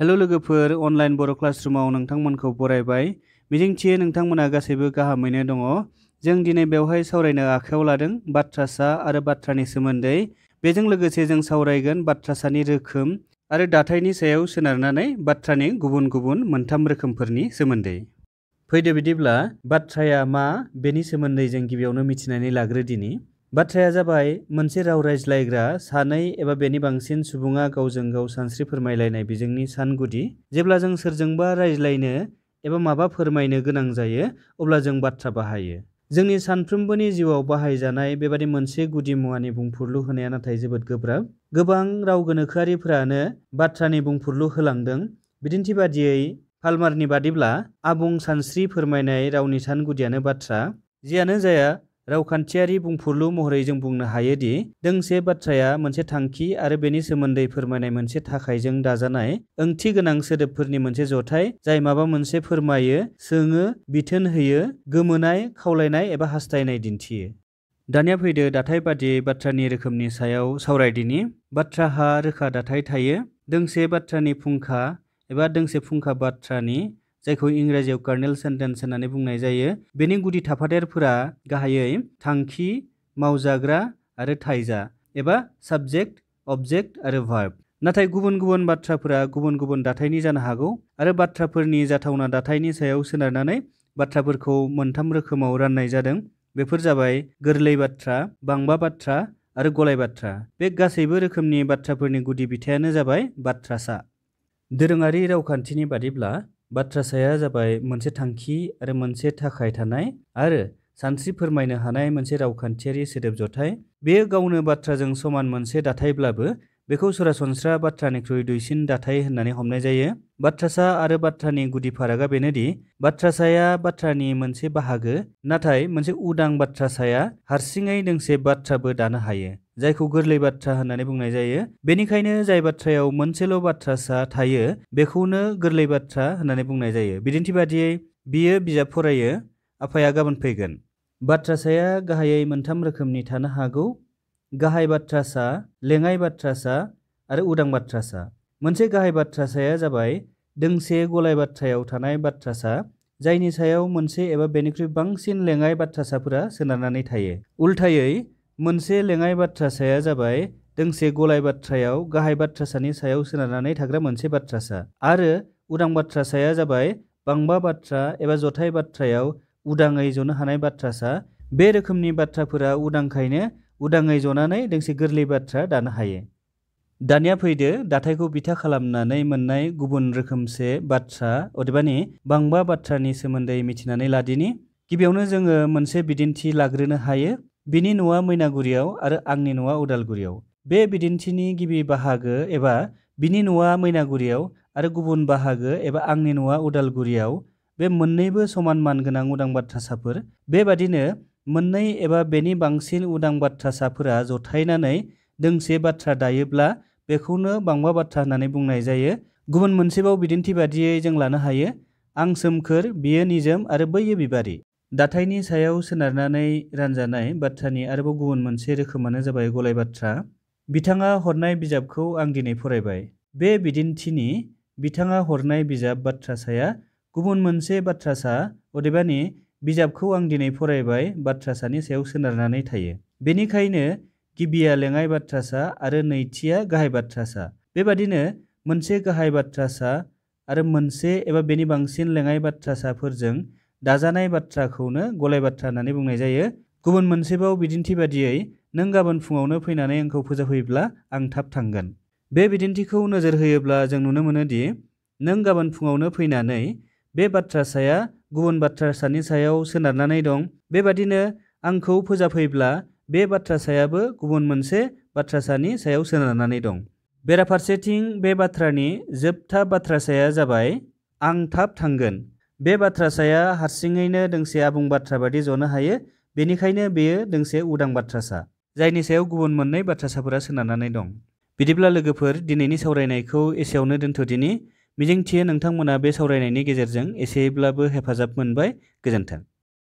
hello लोगोफोर online बर' क्लासरुमाव नोंथांमोनखौ बरायबाय मिजिंथियो नोंथांमोना गासैबो गाहामैनो दङ जों दिनै बेवहाय सावरायनो आखायाव लादों बाथ्रासा आरो बाथ्रानि सोमोन्दै बेजों लोगोसे जों सावरायगोन बाथ्रासानि रोखोम आरो दाथायनि सायाव सोनारनानै बाथ्रानि गुबुन गुबुन मोनथाम रोखोमफोरनि सोमोन्दै फैदो बिदिब्ला बाथ्राया मा बेनि सोमोन्दै जों गिबियावनो मिथिनानै लाग्रोदिनि बाथ्राया जाबाय मोनसे राव रायज्लायग्रा सानै एबा बेनि बांसिन सुबुङा गावजों गाव सानस्रि फोरमायलायनाय बिजोंनि सानगुदि जेब्ला जों सोरजोंबा रायज्लायनो एबा माबा फोरमायनो गोनां जायो अब्ला जों बाथ्रा बाहायो जोंनि सानफ्रोमबोनि जिउआव बाहायजानाय बेबादि मोनसे गुदिमुवानि बुंफुरलु होनाया नाथाय जोबोद गोब्राब गोबां राव गोनोखोआरिफोरानो बाथ्रानि बुंफुरलु होलांदों बिदिन्थि बादियै पालमारनि बादिब्ला आबुं सानस्रि फोरमायनाय रावनि सानगुदियानो बाथ्रा जियानो जाया रावखान्थियारि बुंफुरलु महरै जों बुंनो हायोदि दोंसे बाथ्राया मोनसे थांखि आरो बेनि सोमोन्दै फोरमायनाय मोनसे थाखायजों दाजानाय ओंथि गोनां सोदोबफोरनि मोनसे जथाय जाय माबा मोनसे फोरमायो सोङो बिथोन होयो गोमोनाय खावलायनाय एबा हास्थायनाय दिन्थियो दानिया फैदो दाथाय बादियै बाथ्रानि रोखोमनि सायाव सावरायदिनि बाथ्राहा रोखा दाथाय थायो दोंसे बाथ्रानि फुंखा एबा दोंसे फुंखा बाथ्रानि जायखौ इंराजियाव कर्नेल सेन्टेन्स होननानै बुंनाय जायो बेनि गुदि थाफादेरफोरा गाहायै थांखि मावजाग्रा आरो थाइजा एबा साबजेक्ट अबजेक्ट आरो भार्ब नाथाय गुबुन गुबुन बाथ्राफोरा गुबुन गुबुन दाथायनि जानो हागौ आरो बाथ्राफोरनि जाथावना दाथायनि सायाव सोनारनानै बाथ्राफोरखौ मोनथाम रोखोमाव राननाय जादों बेफोर जाबाय गोरलै बाथ्रा बांबा बाथ्रा आरो गलाय बाथ्रा बे गासैबो रोखोमनि बाथ्राफोरनि गुदि बिथायानो जाबाय बाथ्रासा दोरोङारि रावखान्थिनि बादिब्ला बाथ्रासाया जाबाय मोनसे थांखि आरो मोनसे थाखाय थानाय आरो सानस्रि फोरमायनो हानाय मोनसे रावखान्थियारि सोदोब जथाय बेयो गावनो बाथ्राजों समान मोनसे दाथायब्लाबो बेखौ सरासनस्रा बाथ्रानिख्रुइ दुइसिन दाथाय होननानै हमनाय जायो बाथ्रासा आरो बाथ्रानि गुदि फारागा बेनोदि बाथ्रासाया बाथ्रानि मोनसे बाहागो नाथाय मोनसे उदां बाथ्रासाया हारसिङै दोंसे बाथ्राबो दानो हायो जायखौ गोरलै बाथ्रा होननानै बुंनाय जायो बेनिखायनो जाय बाथ्रायाव मोनसेल' बाथ्रासा थायो बेखौनो गोरलै बाथ्रा होननानै बुंनाय जायो बिदिन्थि बादियै बियो बिजाब फरायो आफाया गाबोन फैगोन बाथ्रासाया गाहायै मोनथाम रोखोमनि थानो हागौ गाहाय बाथ्रासा लेङाइ सा आरो उदां सा मोनसे गाहाय साया जाबाय दोंसे गलाय बाथ्रायाव थानाय सा जायनि सायाव मोनसे एबा बेनिख्रुइ बांसिन लेङाइ साफोरा सोनारनानै थायो उल्थायै मोनसे लेङाइ साया जाबाय दोंसे गलाय बाथ्रायाव गाहाय सानि सायाव सोनारनानै थाग्रा मोनसे सा आरो उदां साया जाबाय बांबा बाथ्रा एबा जथाय बाथ्रायाव उदाङै जनो हानाय सा बे रोखोमनि बाथ्राफोरा उदांखायनो उदाङै जनानै दोंसे गोरलै बाथ्रा दानो हायो दानिया फैदो दाथायखौ बिथा खालामनानै मोननाय गुबुन रोखोमसे बाथ्रा अदेबानि बांबा बाथ्रानि सोमोन्दै मिथिनानै लादिनि गिबियावनो जोङो मोनसे बिदिन्थि लाग्रोनो हायो बिनि न'आ मैनागुरियाव आरो आंनि न'आ उदालगुरियाव बे बिदिन्थिनि गिबि बाहागो एबा बिनि न'आ मैनागुरियाव आरो गुबुन बाहागो एबा आंनि न'आ उदालगुरियाव बे मोन्नैबो समान मान गोनां उदां बाथ्रासाफोर बेबादिनो मोननै एबा बेनि बांसिन उदां बाथ्रा साफोरा जथायनानै दोंसे बाथ्रा दायोब्ला बेखौनो बांबा बाथ्रा होननानै बुंनाय जायो गुबुन मोनसेबाव बिदिन्थि बादियै जों लानो हायो आं सोमखोर बियो निजोम आरो बैयो बिबारि दाथायनि सायाव सोनारनानै रानजानाय बाथ्रानि आरोबाव गुबुन मोनसे रोखोमानो जाबाय गलाय बाथ्रा बिथाङा हरनाय बिजाबखौ आं दिनै फरायबाय बे बिदिन्थिनि बिथाङा हरनाय बिजाब बाथ्रासाया गुबुन मोनसे बाथ्रासा अदेबानि बिजाबखौ आं दिनै फरायबाय बाथ्रासानि सायाव सोनारनानै थायो बेनिखायनो गिबिया लेङाइ बाथ्रासा आरो नैथिया गाहाय बाथ्रासा बेबादिनो मोनसे गाहाय बाथ्रासा आरो मोनसे एबा बेनि बांसिन लेङाइ बाथ्रासाफोरजों दाजानाय बाथ्राखौनो गलाय बाथ्रा होननानै बुंनाय जायो गुबुन मोनसेबाव बिदिन्थि बादियै नों गाबोन फुङावनो फैनानै आंखौ फोजाफैब्ला आं थाब थांगोन बे बिदिन्थिखौ नोजोर होयोब्ला जों नुनो मोनो दि नों गाबोन फुङावनो फैनानै बे बाथ्रासाया गुबुन बाथ्रासानि सायाव सोनारनानै दं बेबादिनो आंखौ फोजाफैब्ला बे बाथ्रासायाबो गुबुन मोनसे बाथ्रासानि सायाव सोनारनानै दं बेराफारसेथिं बे बाथ्रानि जोबथा बाथ्रासाया जाबाय आं थाब थांगोन बे बाथ्रासाया हारसिङैनो दोंसे आबुं बाथ्रा बादि जनो हायो बेनिखायनो बेयो दोंसे उदां बाथ्रासा जायनि सायाव गुबुन मोननै बाथ्रासाफोरा सोनारनानै दं बिदिब्ला लोगोफोर दिनैनि सावरायनायखौ एसेयावनो दोन्थ'दिनि मिजिंथियो नोंथांमोना बे सावरायनायनि गेजेरजों एसेब्लाबो हेफाजाब मोनबाय गोजोन्थों